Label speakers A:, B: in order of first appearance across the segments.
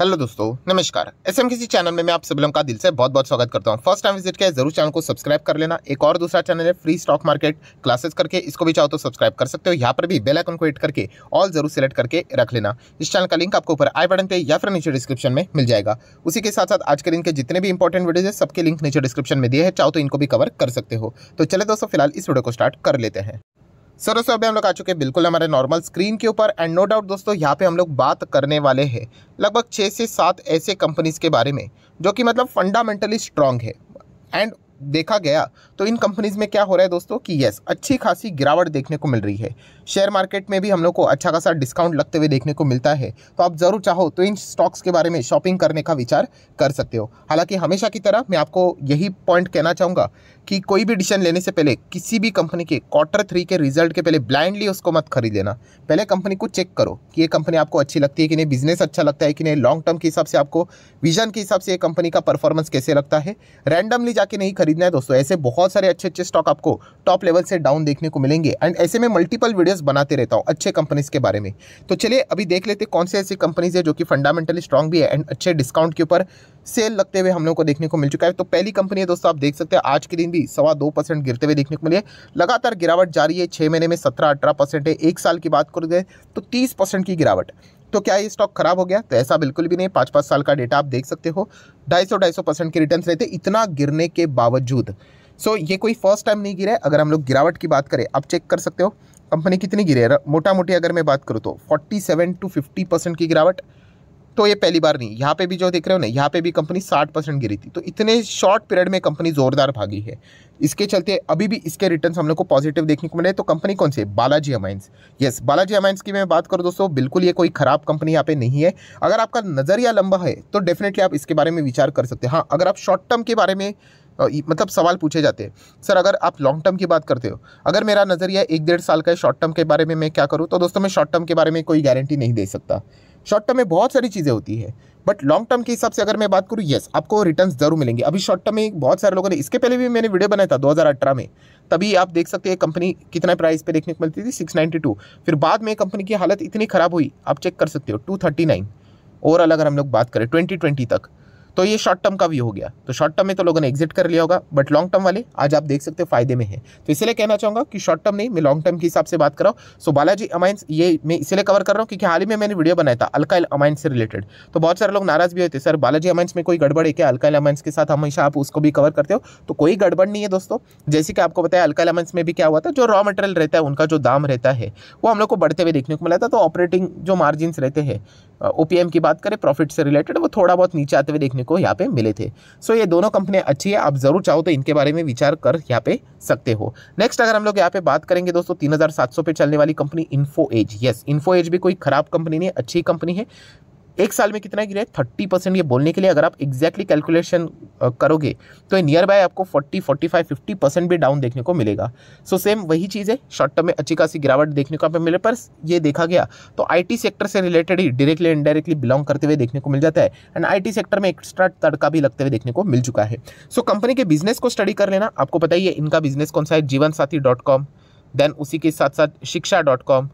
A: hello दोस्तों नमस्कार S M किसी चैनल में मैं आप सभी लोगों का दिल से बहुत बहुत स्वागत करता हूँ फर्स्ट टाइम विजिट किया जरूर चैनल को सब्सक्राइब कर लेना एक और दूसरा चैनल है फ्री स्टॉक मार्केट क्लासेस करके इसको भी चाहो तो सब्सक्राइब कर सकते हो यहां पर भी बेल आइकन को हिट करके ऑल जरूर सेलेक्ट करके रख लेना इस चैनल का लिंक आपको ऊपर आई बटन पर या फिर नीचे डिस्क्रिप्शन में मिल जाएगा उसी के साथ साथ आज के दिन के जितने भी इंपॉर्टेंट वीडियोज है सबके लिंक नीचे डिस्क्रिप्शन में दिए हैं चाहो तो इनको भी कवर कर सकते हो तो चले दोस्तों फिलहाल इस वीडियो को स्टार्ट कर लेते हैं सर दोस्तों अभी हम लोग आ चुके हैं बिल्कुल हमारे नॉर्मल स्क्रीन के ऊपर एंड नो डाउट दोस्तों यहाँ पे हम लोग बात करने वाले हैं लगभग छः से सात ऐसे कंपनीज़ के बारे में जो कि मतलब फंडामेंटली स्ट्रांग है एंड देखा गया तो इन कंपनीज़ में क्या हो रहा है दोस्तों कि यस अच्छी खासी गिरावट देखने को मिल रही है शेयर मार्केट में भी हम लोग को अच्छा खासा डिस्काउंट लगते हुए देखने को मिलता है तो आप ज़रूर चाहो तो इन स्टॉक्स के बारे में शॉपिंग करने का विचार कर सकते हो हालांकि हमेशा की तरह मैं आपको यही पॉइंट कहना चाहूँगा कि कोई भी डिसीजन लेने से पहले किसी भी कंपनी के क्वार्टर थ्री के रिजल्ट के पहले ब्लाइंडली उसको मत खरीद लेना पहले कंपनी को चेक करो कि ये कंपनी आपको अच्छी लगती है कि नहीं बिजनेस अच्छा लगता है कि नहीं लॉन्ग टर्म के हिसाब से आपको विजन के हिसाब से ये कंपनी का परफॉर्मेंस कैसे लगता है रैंडमली जाके नहीं खरीदना है दोस्तों ऐसे बहुत बहुत सारे अच्छे अच्छे स्टॉक आपको टॉप लेवल से डाउन देखने को मिलेंगे एंड ऐसे में मल्टीपल वीडियोस बनाते रहता हूँ अच्छे कंपनीज के बारे में तो चलिए अभी देख लेते कौन से ऐसी कंपनीज है जो कि फंडामेंटली स्ट्रॉग भी है एंड अच्छे डिस्काउंट के ऊपर सेल लगते हुए हम लोग को देखने को मिल चुका है तो पहली कंपनी है दोस्तों आप देख सकते हैं आज के दिन भी सवा दो परसेंट गिरते हुए देखने को मिले लगातार गिरावट जारी है छः महीने में सत्रह अठारह परसेंट है एक साल की बात कर गए तो तीस परसेंट की गिरावट तो क्या ये स्टॉक खराब हो गया तो ऐसा बिल्कुल भी नहीं पाँच पाँच साल का डेटा आप देख सकते हो ढाई सौ ढाई सौ परसेंट के रिटर्न रहते इतना गिरने के बावजूद सो ये कोई फर्स्ट टाइम नहीं गिरा है अगर हम लोग गिरावट की बात करें आप चेक कर सकते हो कंपनी कितनी गिरे है मोटा मोटी अगर मैं बात करूँ तो 47 टू 50 परसेंट की गिरावट तो ये पहली बार नहीं यहाँ पे भी जो देख रहे हो ना यहाँ पे भी कंपनी 60 परसेंट गिरी थी तो इतने शॉर्ट पीरियड में कंपनी ज़ोरदार भागी है इसके चलते अभी भी इसके रिटर्न हम लोग को पॉजिटिव देखने को मिले तो कंपनी कौन सी है बालाजी अमाइंस यस बालाजी अमाइंस की मैं बात करूँ दोस्तों बिल्कुल ये कोई ख़राब कंपनी यहाँ पे नहीं है अगर आपका नज़रिया लंबा है तो डेफिनेटली आप इसके बारे में विचार कर सकते हैं हाँ अगर आप शॉर्ट टर्म के बारे में मतलब सवाल पूछे जाते हैं सर अगर आप लॉन्ग टर्म की बात करते हो अगर मेरा नज़रिया एक डेढ़ साल का है शॉर्ट टर्म के बारे में मैं क्या करूँ तो दोस्तों मैं शॉर्ट टर्म के बारे में कोई गारंटी नहीं दे सकता शॉर्ट टर्म में बहुत सारी चीज़ें होती है बट लॉन्ग टर्म के हिसाब से अगर मैं बात करूँ येस आपको रिटर्न जरूर मिलेंगे अभी शॉर्ट टर्म में बहुत सारे लोगों ने इसके पहले भी मैंने वीडियो बनाया था अठारह में तभी आप देख सकते हैं कंपनी कितना प्राइस पे देखने को मिलती थी सिक्स नाइन्टी टू फिर बाद में कंपनी की हालत इतनी ख़राब हुई आप चेक कर सकते हो टू थर्टी नाइन ओवरऑल अगर हम लोग बात करें ट्वेंटी ट्वेंटी तक तो ये शॉर्ट टर्म का भी हो गया तो शॉर्ट टर्म में तो लोगों ने एग्जिट कर लिया होगा बट लॉन्ग टर्म वाले आज आप देख सकते हो फायदे में है तो इसलिए कहना चाहूँगा कि शॉर्ट टर्म नहीं मैं लॉन्ग टर्म के हिसाब से बात कर रहा हूँ सो बालाजी अमाइंस ये मैं इसलिए कवर कर रहा हूँ क्योंकि हाल ही में मैंने वीडियो बनाया था अलकाइल अमाइंस से रिलेटेड तो बहुत सारे लोग नाराज भी होते सर बालाजी अमाइंस में कोई गड़बड़ है क्या अलकाइल अमाइंस के साथ हमेशा आप उसको भी कवर करते हो तो कोई गड़बड़ नहीं है दोस्तों जैसे कि आपको बताया अलकाइल अमाइंस में भी क्या हुआ था जो रॉ मटेरियल रहता है उनका जो दाम रहता है वो हम लोग को बढ़ते हुए देखने को मिला था तो ऑपरेटिंग जो मार्जिन रहते हैं ओ की बात करें प्रॉफिट से रिलेटेड वो थोड़ा बहुत नीचे आते हुए देखने देखने को यहाँ पे मिले थे सो ये दोनों कंपनियाँ अच्छी है आप ज़रूर चाहो तो इनके बारे में विचार कर यहाँ पे सकते हो नेक्स्ट अगर हम लोग यहाँ पे बात करेंगे दोस्तों तीन पे चलने वाली कंपनी इन्फो एज यस इन्फो एज भी कोई ख़राब कंपनी नहीं अच्छी कंपनी है एक साल में कितना गिरा है थर्टी परसेंट ये बोलने के लिए अगर आप एग्जैक्टली कैलकुलेशन करोगे तो नियर बाय आपको forty forty five fifty percent भी डाउन देखने को मिलेगा सो so, सेम वही चीज़ है शॉर्ट टर्म में अच्छी खासी गिरावट देखने को हमें मिले पर ये देखा गया तो आई सेक्टर से रिलेटेड ही डायरेक्टली इनडायरेक्टली बिलोंग करते हुए देखने को मिल जाता है एंड आई सेक्टर में एक्स्ट्रा तड़का भी लगते हुए देखने को मिल चुका है सो so, कंपनी के बिजनेस को स्टडी कर लेना आपको बताइए इनका बिजनेस कौन सा है जीवन साथी डॉट कॉम देन उसी के साथ साथ Shiksha dot com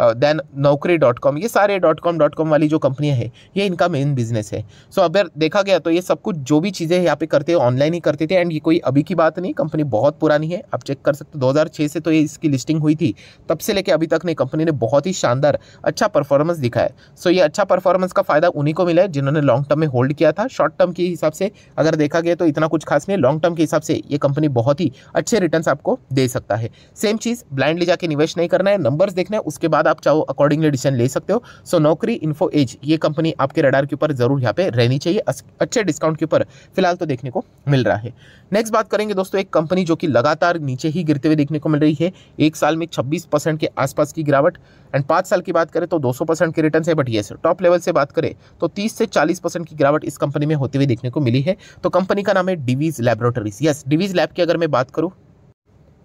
A: then Naukri dot com ये सारे डॉट कॉम डॉट कॉम वाली जो कंपनियाँ हैं ये इनका मेन बिजनेस है सो so, अगर देखा गया तो ये सब कुछ जो भी चीज़ें यहाँ पे करते हैं ऑनलाइन ही करते थे एंड ये कोई अभी की बात नहीं कंपनी बहुत पुरानी है आप चेक कर सकते हो 2006 से तो ये इसकी लिस्टिंग हुई थी तब से लेके अभी तक ने कंपनी ने बहुत ही शानदार अच्छा परफॉर्मेंस दिखाया सो so, ये अच्छा परफॉर्मेंस का फ़ायदा उन्हीं को मिला है जिन्होंने लॉन्ग टर्म में होल्ड किया था शॉर्ट टर्म के हिसाब से अगर देखा गया तो इतना कुछ खास नहीं लॉन्ग टर्म के हिसाब से ये कंपनी बहुत ही अच्छे रिटर्न आपको दे सकता है सेम चीज़ ब्लाइंडली जाके निवेश नहीं करना है नंबर्स देखना है उसके बाद बाद आप चाहो अकॉर्डिंगली डिसीजन ले सकते हो सो नौकरी इन्फो एज ये कंपनी आपके रडार के ऊपर जरूर यहाँ पे रहनी चाहिए अच्छे डिस्काउंट के ऊपर फिलहाल तो देखने को मिल रहा है नेक्स्ट बात करेंगे दोस्तों एक कंपनी जो कि लगातार नीचे ही गिरते हुए देखने को मिल रही है एक साल में छब्बीस के आसपास की गिरावट एंड पाँच साल की बात करें तो 200 परसेंट के रिटर्न है बट ये टॉप लेवल से बात करें तो 30 से 40 परसेंट की गिरावट इस कंपनी में होते हुए देखने को मिली है तो कंपनी का नाम है Divi's laboratories yes Divi's lab की अगर मैं बात करूँ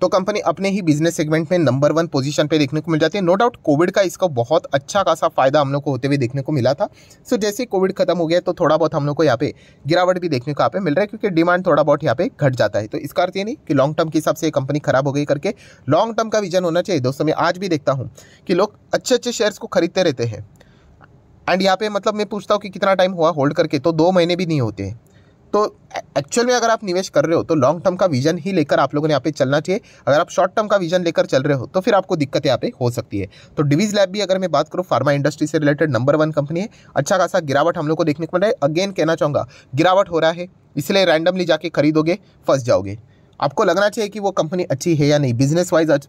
A: तो कंपनी अपने ही बिजनेस सेगमेंट में नंबर वन पोजीशन पे देखने को मिल जाती है नो डाउट कोविड का इसका बहुत अच्छा खासा फायदा हम लोग को होते हुए देखने को मिला था सो जैसे कोविड खत्म हो गया तो थोड़ा बहुत हम लोग को यहाँ पे गिरावट भी देखने को यहाँ पे मिल रहा है क्योंकि डिमांड थोड़ा बहुत यहाँ पे घट जाता है तो इसका अर्थ ये नहीं कि लॉन्ग टर्म के हिसाब से कंपनी खराब हो गई करके लॉन्ग टर्म का विजन होना चाहिए दोस्तों मैं आज भी देखता हूँ कि लोग अच्छे अच्छे शेयर्स को खरीदते रहते हैं एंड यहाँ पे मतलब मैं पूछता हूँ कि कितना टाइम हुआ होल्ड करके तो दो महीने भी नहीं होते तो एक्चुअल में अगर आप निवेश कर रहे हो तो लॉन्ग टर्म का विजन ही लेकर आप लोगों ने यहाँ पे चलना चाहिए अगर आप शॉर्ट टर्म का विजन लेकर चल रहे हो तो फिर आपको दिक्कत यहाँ पे हो सकती है तो डिवीज लैब भी अगर मैं बात करूँ फार्मा इंडस्ट्री से रिलेटेड नंबर वन कंपनी है अच्छा खासा गिरावट हम लोग को देखने को मिल रहा है अगेन कहना चाहूँगा गिरावट हो रहा है इसलिए रैंडमली जाके खरीदोगे फंस जाओगे आपको लगना चाहिए कि वो कंपनी अच्छी है या नहीं बिजनेस वाइज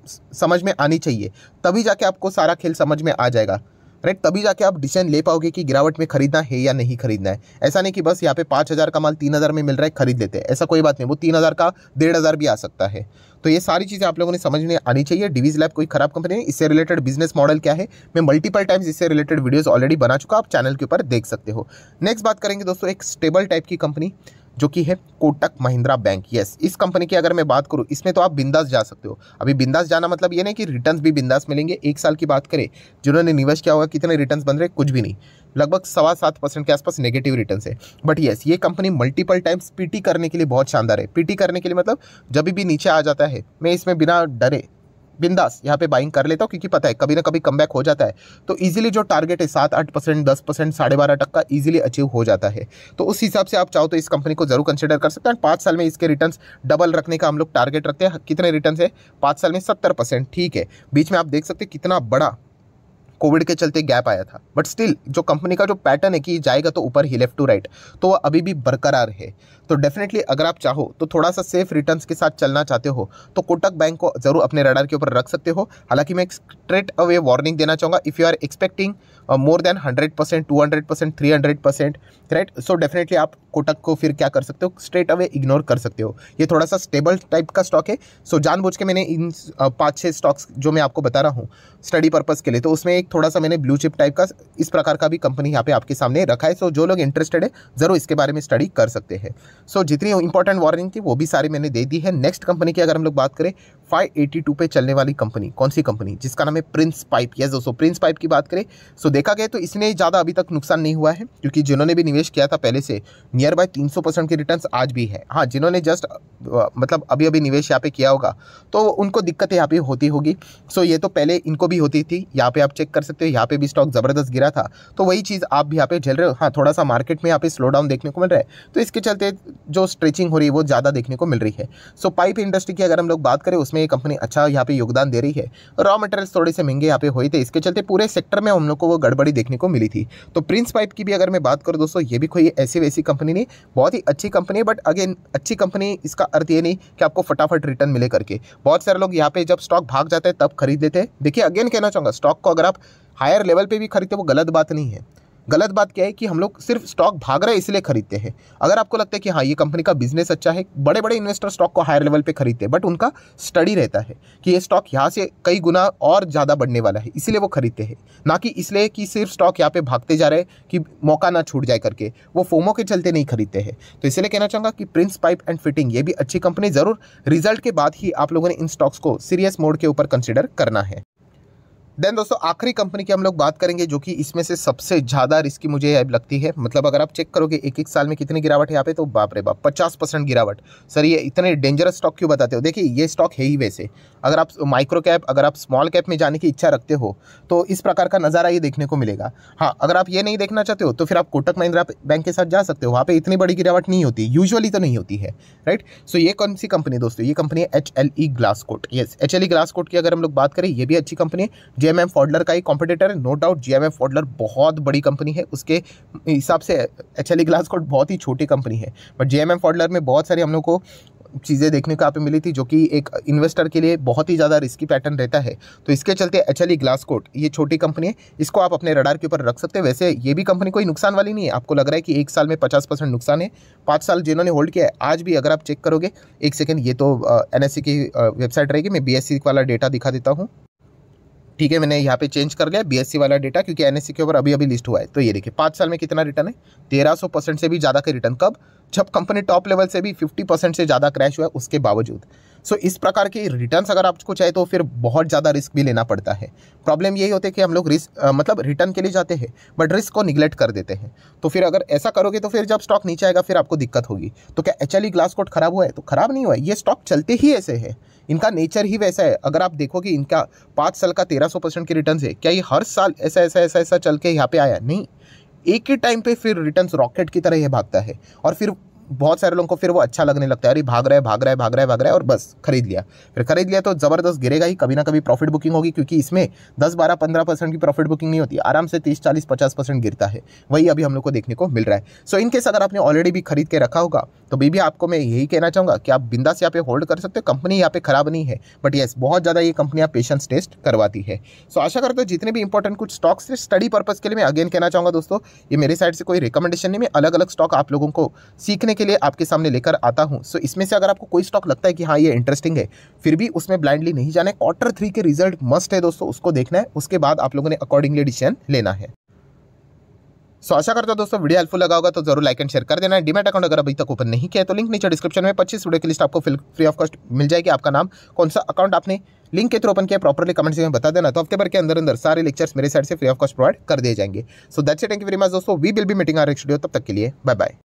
A: समझ में आनी चाहिए तभी जाके आपको सारा खेल समझ में आ जाएगा राइट तभी जाके आप डिसीजन ले पाओगे कि गिरावट में खरीदना है या नहीं खरीदना है ऐसा नहीं कि बस यहाँ पे पाँच हज़ार का माल तीन हज़ार में मिल रहा है खरीद लेते हैं ऐसा कोई बात नहीं वो तीन हज़ार का डेढ़ हज़ार भी आ सकता है तो ये सारी चीज़ें आप लोगों ने समझ में आनी चाहिए डिवीज लैब कोई खराब कंपनी नहीं इससे रिलेटेड बिजनेस मॉडल क्या है मैं मल्टीपल टाइम्स इससे रिलेटेड वीडियोज़ ऑलरेडी बना चुका आप चैनल के ऊपर देख सकते हो नेक्स्ट बात करेंगे दोस्तों एक स्टेबल टाइप की कंपनी जो कि है कोटक महिंद्रा बैंक यस इस कंपनी की अगर मैं बात करूँ इसमें तो आप बिंदास जा सकते हो अभी बिंदास जाना मतलब ये नहीं कि रिटर्न भी बिंदास मिलेंगे एक साल की बात करें जिन्होंने निवेश किया होगा कितने रिटर्न बन रहे कुछ भी नहीं लगभग सवा सात परसेंट के आसपास नेगेटिव रिटर्न है बट येस ये कंपनी मल्टीपल टाइम्स पीटी करने के लिए बहुत शानदार है पीटी करने के लिए मतलब जब भी नीचे आ जाता है मैं इसमें बिना डरे बिंदास यहाँ पे बाइंग कर लेता हूँ क्योंकि पता है कभी ना कभी कम हो जाता है तो ईजिली जो टारगेट है सात आठ परसेंट दस परसेंट साढ़े बारह टक का ईजिली अचीव हो जाता है तो उस हिसाब से आप चाहो तो इस कंपनी को जरूर कंसिडर कर सकते हैं पाँच साल में इसके रिटर्न डबल रखने का हम लोग टारगेट रखते हैं कितने रिटर्न है पाँच साल में सत्तर परसेंट ठीक है बीच में आप देख सकते हैं कितना बड़ा कोविड के चलते गैप आया था बट स्टिल जो कंपनी का जो पैटर्न है कि जाएगा तो ऊपर ही लेफ्ट टू राइट तो वह अभी भी बरकरार है तो डेफिनेटली अगर आप चाहो तो थोड़ा सा सेफ रिटर्न के साथ चलना चाहते हो तो कोटक बैंक को जरूर अपने रडार के ऊपर रख सकते हो हालांकि मैं एक स्ट्रेट अवे वार्निंग देना चाहूँगा if you are expecting more than hundred percent two hundred percent three hundred percent right so definitely आप कोटक को फिर क्या कर सकते हो स्ट्रेट अवे इग्नोर कर सकते हो ये थोड़ा सा स्टेबल टाइप का स्टॉक है सो so, जानबूझ के मैंने इन पाँच छः स्टॉक्स जो मैं आपको बता रहा हूँ स्टडी पर्पज़ के लिए तो उसमें एक थोड़ा सा मैंने ब्लू चिप टाइप का इस प्रकार का भी कंपनी यहाँ पे आपके सामने रखा है सो so, जो लोग इंटरेस्टेड है ज़रूर इसके बारे में स्टडी कर सकते हैं सो so, जितनी इंपॉर्टेंट वार्निंग थी वो भी सारी मैंने दे दी है नेक्स्ट कंपनी की अगर हम लोग बात करें 582 पे चलने वाली कंपनी कौन सी कंपनी जिसका नाम है प्रिंस पाइप यस दोस्तों प्रिंस पाइप की बात करें सो so, देखा गया तो इसने ज़्यादा अभी तक नुकसान नहीं हुआ है क्योंकि जिन्होंने भी निवेश किया था पहले से नियर बाय तीन के रिटर्न आज भी है हाँ जिन्होंने जस्ट मतलब अभी अभी निवेश यहाँ पे किया होगा तो उनको दिक्कत यहाँ पे होती होगी सो so, ये तो पहले इनको भी होती थी यहाँ पे आप चेक कर सकते हो यहाँ पे भी स्टॉक ज़बरदस्त गिरा था तो वही चीज़ आप भी यहाँ पे झेल रहे हो हाँ थोड़ा सा मार्केट में यहाँ पे स्लो डाउन देखने को मिल रहा है तो इसके चलते जो स्ट्रेचिंग हो रही है वो ज़्यादा देखने को मिल रही है सो so, पाइप इंडस्ट्री की अगर हम लोग बात करें उसमें ये कंपनी अच्छा यहाँ पे योगदान दे रही है रॉ मटेरियल्स थोड़े से महंगे यहाँ पे हुए थे इसके चलते पूरे सेक्टर में हम लोग को वो गड़बड़ी देखने को मिली थी तो प्रिंस पाइप की भी अगर मैं बात करूँ दोस्तों ये भी कोई ऐसी वैसी कंपनी नहीं बहुत ही अच्छी कंपनी है बट अगेन अच्छी कंपनी इसका अर्थ ये नहीं कि आपको फटाफट रिटर्न मिले करके बहुत सारे लोग यहाँ पे जब स्टॉक भाग जाते हैं तब खरीद लेते हैं देखिए अगेन कहना चाहूँगा स्टॉक को अगर आप हायर लेवल पे भी खरीदते वो गलत बात नहीं है गलत बात क्या है कि हम लोग सिर्फ स्टॉक भाग रहे इसलिए खरीदते हैं अगर आपको लगता है कि हाँ ये कंपनी का बिजनेस अच्छा है बड़े बड़े इन्वेस्टर स्टॉक को हायर लेवल पे खरीदते हैं बट उनका स्टडी रहता है कि ये स्टॉक यहाँ से कई गुना और ज़्यादा बढ़ने वाला है इसलिए वो खरीदते हैं ना कि इसलिए कि सिर्फ स्टॉक यहाँ पर भागते जा रहे हैं कि मौका ना छूट जाए करके वो फोमो के चलते नहीं खरीदते हैं तो इसलिए कहना चाहूँगा कि प्रिंस पाइप एंड फिटिंग ये भी अच्छी कंपनी ज़रूर रिजल्ट के बाद ही आप लोगों ने इन स्टॉक्स को सीरियस मोड के ऊपर कंसिडर करना है देन दोस्तों आखिरी कंपनी की हम लोग बात करेंगे जो कि इसमें से सबसे ज़्यादा रिस्की मुझे लगती है मतलब अगर आप चेक करोगे एक एक साल में कितनी गिरावट है यहाँ पे तो बाप रे बाप पचास परसेंट गिरावट सर ये इतने डेंजरस स्टॉक क्यों बताते हो देखिए ये स्टॉक है ही वैसे अगर आप माइक्रो कैप अगर आप स्मॉल कैप में जाने की इच्छा रखते हो तो इस प्रकार का नज़ारा ये देखने को मिलेगा हाँ अगर आप ये नहीं देखना चाहते हो तो फिर आप कोटक महिंद्रा बैंक के साथ जा सकते हो वहाँ पर इतनी बड़ी गिरावट नहीं होती यूजअली तो नहीं होती है राइट सो ये कौन सी कंपनी दोस्तों ये कंपनी है H L E Glascoat yes H L E Glascoat की अगर हम लोग बात करें ये भी अच्छी कंपनी है जीएमएम फोडलर का एक कॉम्पिटेटर है नो डाउट जीएमएम फोडलर बहुत बड़ी कंपनी है उसके हिसाब से एच एल ग्लास कोट बहुत ही छोटी कंपनी है बट जीएमएम फोडलर में बहुत सारी हम लोग को चीज़ें देखने को आप पे मिली थी जो कि एक इन्वेस्टर के लिए बहुत ही ज़्यादा रिस्की पैटर्न रहता है तो इसके चलते एच एल ग्लासकोट ये छोटी कंपनी है इसको आप अपने रडार के ऊपर रख सकते हैं वैसे ये भी कंपनी कोई नुकसान वाली नहीं है आपको लग रहा है कि एक साल में पचास परसेंट नुकसान है पाँच साल जिन्होंने होल्ड किया है आज भी अगर आप चेक करोगे एक सेकेंड ये तो एन e की वेबसाइट रहेगी मैं बी e वाला डेटा दिखा देता हूँ ठीक है मैंने यहाँ पे चेंज कर लिया बीएससी वाला डेटा क्योंकि एनएससी के ऊपर अभी अभी लिस्ट हुआ है तो ये देखिए पाँच साल में कितना रिटर्न है तेरह सौ परसेंट से भी ज़्यादा का रिटर्न कब जब कंपनी टॉप लेवल से भी फिफ्टी परसेंट से ज़्यादा क्रैश हुआ है उसके बावजूद सो so, इस प्रकार के रिटर्न अगर आपको चाहे तो फिर बहुत ज़्यादा रिस्क भी लेना पड़ता है प्रॉब्लम यही होते है कि हम लोग रिस्क मतलब रिटर्न के लिए जाते हैं बट रिस्क को निगलेक्ट कर देते हैं तो फिर अगर ऐसा करोगे तो फिर जब स्टॉक नीचे आएगा फिर आपको दिक्कत होगी तो क्या एच एल ग्लास कोट खराब हुआ है तो खराब नहीं हुआ है ये स्टॉक चलते ही ऐसे है इनका नेचर ही वैसा है अगर आप देखो कि इनका पाँच साल का तेरह सौ परसेंट के रिटर्न है क्या ये हर साल ऐसा ऐसा ऐसा ऐसा चल के यहाँ पे आया नहीं एक ही टाइम पे फिर रिटर्न रॉकेट की तरह यह भागता है और फिर बहुत सारे लोगों को फिर वो अच्छा लगने लगता है अरे भाग रहा है भाग रहा है भाग रहा है भाग रहा है और बस खरीद लिया फिर खरीद लिया तो ज़बरदस्त गिरेगा ही कभी ना कभी प्रॉफिट बुकिंग होगी क्योंकि इसमें दस बारह पंद्रह परसेंट की प्रॉफिट बुकिंग नहीं होती आराम से तीस चालीस पचास परसेंट गिरता है वही अभी हम लोग को देखने को मिल रहा है सो so, इनकेस अगर आपने ऑलरेडी भी खरीद के रखा होगा तो भी, भी आपको मैं यही कहना चाहूँगा कि आप बिंदा से यहाँ पे होल्ड कर सकते हो कंपनी यहाँ पे खराब नहीं है बट येस बहुत ज़्यादा ये कंपनियाँ पेशेंस टेस्ट करवाती है सो आशा करते हो जितने भी इंपॉर्टेंट कुछ स्टॉक्स थे स्टडी पर्पज़ के लिए मैं अगेन कहना चाहूँगा दोस्तों ये मेरे साइड से कोई रिकमेंडेशन नहीं मैं अलग अलग स्टॉक आप लोगों को सीखने के लिए आपके सामने लेकर आता हूँ सो इसमें से अगर आपको कोई स्टॉक लगता है कि हाँ ये इंटरेस्टिंग है फिर भी उसमें ब्लाइंडली नहीं जाना है क्वार्टर थ्री के रिजल्ट मस्ट है दोस्तों उसको देखना है उसके बाद आप लोगों ने अकॉर्डिंगली डिसीजन लेना है सो so, आशा करता हूँ दोस्तों वीडियो हेल्पफुल लगा होगा तो जरूर लाइक एंड शेयर कर देना है डीमेट अकाउंट अगर अभी तक ओपन नहीं किया है तो लिंक नीचे डिस्क्रिप्शन में पच्चीस वीडियो की लिस्ट आपको फ्री ऑफ कॉस्ट मिल जाएगी आपका नाम कौन सा अकाउंट आपने लिंक के थ्रू ओपन किया प्रॉपरली कमेंट से बता देना तो हफ्ते भर के अंदर अंदर सारे लेक्चर्स मेरे साइड से फ्री ऑफ कॉस्ट प्रोवाइड कर दिए जाएंगे so that's it thank you very much दोस्तों we will be meeting our studio तब तक के लिए बाय बाय